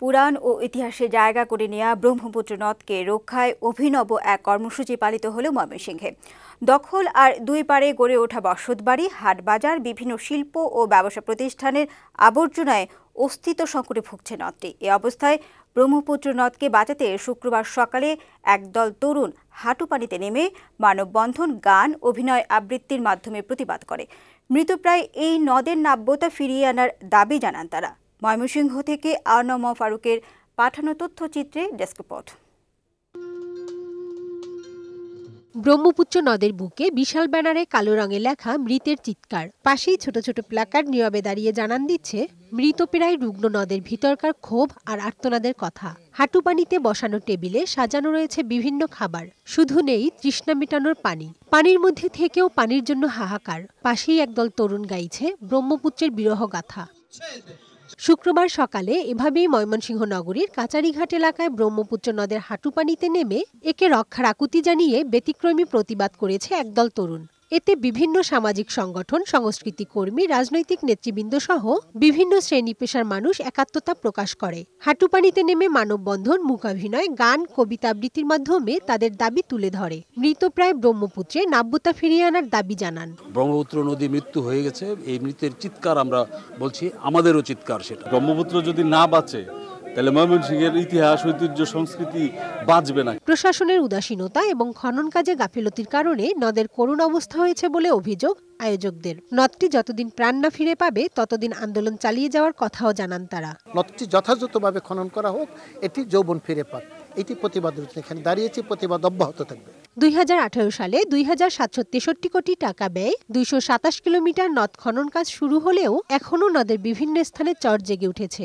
পুরাণ ও ইতিহাসে জায়গা করে নেওয়া ব্রহ্মপুত্র নদকে রক্ষায় অভিনব এক কর্মসূচি পালিত হল ময়মনসিংহে দখল আর দুই পারে গড়ে ওঠা বসতবাড়ি হাটবাজার বিভিন্ন শিল্প ও ব্যবসা প্রতিষ্ঠানের আবর্জনায় অস্তিত্ব সংকটে ভুগছে নদটি এ অবস্থায় ব্রহ্মপুত্র নদকে বাঁচাতে শুক্রবার সকালে একদল তরুণ হাঁটু পানিতে নেমে মানববন্ধন গান অভিনয় আবৃত্তির মাধ্যমে প্রতিবাদ করে মৃতপ্রায় এই নদের নাব্যতা ফিরিয়ে আনার দাবি জানান তারা ময়মনসিংহ থেকে আরনম ফারুকের পাঠানো তথ্যচিত্রে ডেস্ক রিপোর্ট ব্রহ্মপুত্র নদের বুকে বিশাল ব্যানারে কালো রঙে লেখা মৃতের চিৎকার পাশেই ছোট ছোট প্ল্যাকার নীরবে দাঁড়িয়ে জানান দিচ্ছে প্রায় রুগ্ন নদের ভিতরকার ক্ষোভ আর আর্তনাদের কথা হাঁটু পানিতে বসানো টেবিলে সাজানো রয়েছে বিভিন্ন খাবার শুধু নেই তৃষ্ণা মেটানোর পানি পানির মধ্যে থেকেও পানির জন্য হাহাকার পাশেই একদল তরুণ গাইছে ব্রহ্মপুত্রের বিরহ গাথা শুক্রবার সকালে এভাবেই ময়মনসিংহ নগরীর কাচারিঘাট এলাকায় ব্রহ্মপুত্র নদের হাঁটু পানিতে নেমে একে রক্ষার আকুতি জানিয়ে ব্যতিক্রমী প্রতিবাদ করেছে একদল তরুণ এতে বিভিন্ন সামাজিক সংগঠন সংস্কৃতি কর্মী রাজনৈতিক নেতৃবৃন্দ সহ বিভিন্ন শ্রেণী পেশার মানুষ একাত্মতা প্রকাশ করে হাঁটুপানিতে নেমে মানববন্ধন মুকাভিনয় গান কবিতা আবৃত্তির মাধ্যমে তাদের দাবি তুলে ধরে মৃতপ্রায় ব্রহ্মপুত্রে নাব্যতা ফিরিয়ে আনার দাবি জানান ব্রহ্মপুত্র নদী মৃত্যু হয়ে গেছে এই মৃতের চিৎকার আমরা বলছি আমাদেরও চিৎকার সেটা ব্রহ্মপুত্র যদি না বাঁচে তাহলে ময়মনসিংহের ইতিহাস ঐতিহ্য সংস্কৃতি বাঁচবে না প্রশাসনের উদাসীনতা এবং খনন কাজে গাফিলতির কারণে নদের করুণ অবস্থা হয়েছে বলে অভিযোগ আয়োজকদের নদটি যতদিন প্রাণ না ফিরে পাবে ততদিন আন্দোলন চালিয়ে যাওয়ার কথাও জানান তারা নদটি যথাযথভাবে খনন করা হোক এটি যৌবন ফিরে পাক এটি প্রতিবাদ এখানে দাঁড়িয়েছে প্রতিবাদ অব্যাহত থাকবে দুই সালে দুই হাজার সাতশো তেষট্টি কোটি টাকা ব্যয় দুইশো সাতাশ কিলোমিটার নদ খনন কাজ শুরু হলেও এখনও নদের বিভিন্ন স্থানে চর জেগে উঠেছে